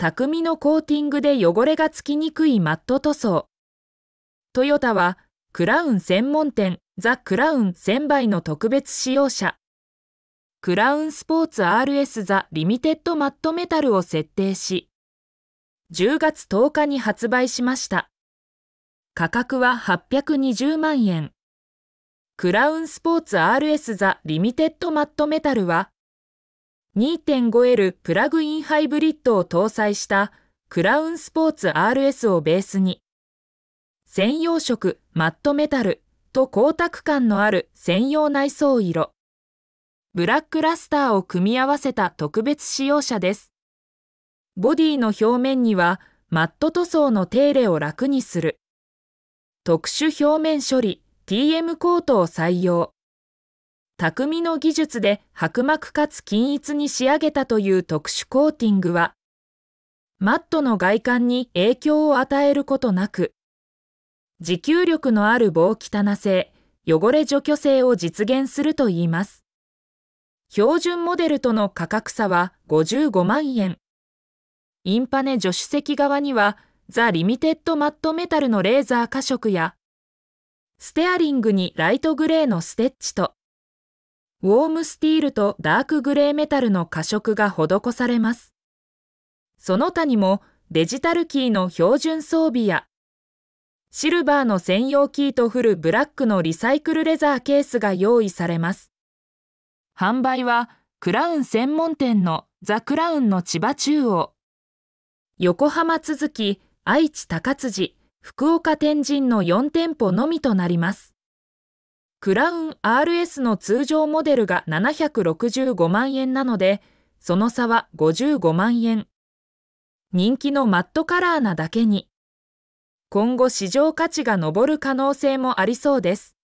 匠のコーティングで汚れがつきにくいマット塗装。トヨタは、クラウン専門店ザ・クラウン1000倍の特別使用者。クラウンスポーツ RS ザ・リミテッドマットメタルを設定し、10月10日に発売しました。価格は820万円。クラウンスポーツ RS ザ・リミテッドマットメタルは 2.5L プラグインハイブリッドを搭載したクラウンスポーツ RS をベースに、専用色マットメタルと光沢感のある専用内装色、ブラックラスターを組み合わせた特別仕様車です。ボディの表面にはマット塗装の手入れを楽にする、特殊表面処理 TM コートを採用。匠の技術で薄膜かつ均一に仕上げたという特殊コーティングは、マットの外観に影響を与えることなく、持久力のある棒汚性、汚れ除去性を実現するといいます。標準モデルとの価格差は55万円。インパネ助手席側には、ザ・リミテッド・マット・メタルのレーザー加色や、ステアリングにライトグレーのステッチと、ウォームスティールとダークグレーメタルの過色が施されます。その他にもデジタルキーの標準装備やシルバーの専用キーとフルブラックのリサイクルレザーケースが用意されます。販売はクラウン専門店のザ・クラウンの千葉中央、横浜続き、愛知高辻、福岡天神の4店舗のみとなります。クラウン RS の通常モデルが765万円なので、その差は55万円。人気のマットカラーなだけに、今後市場価値が上る可能性もありそうです。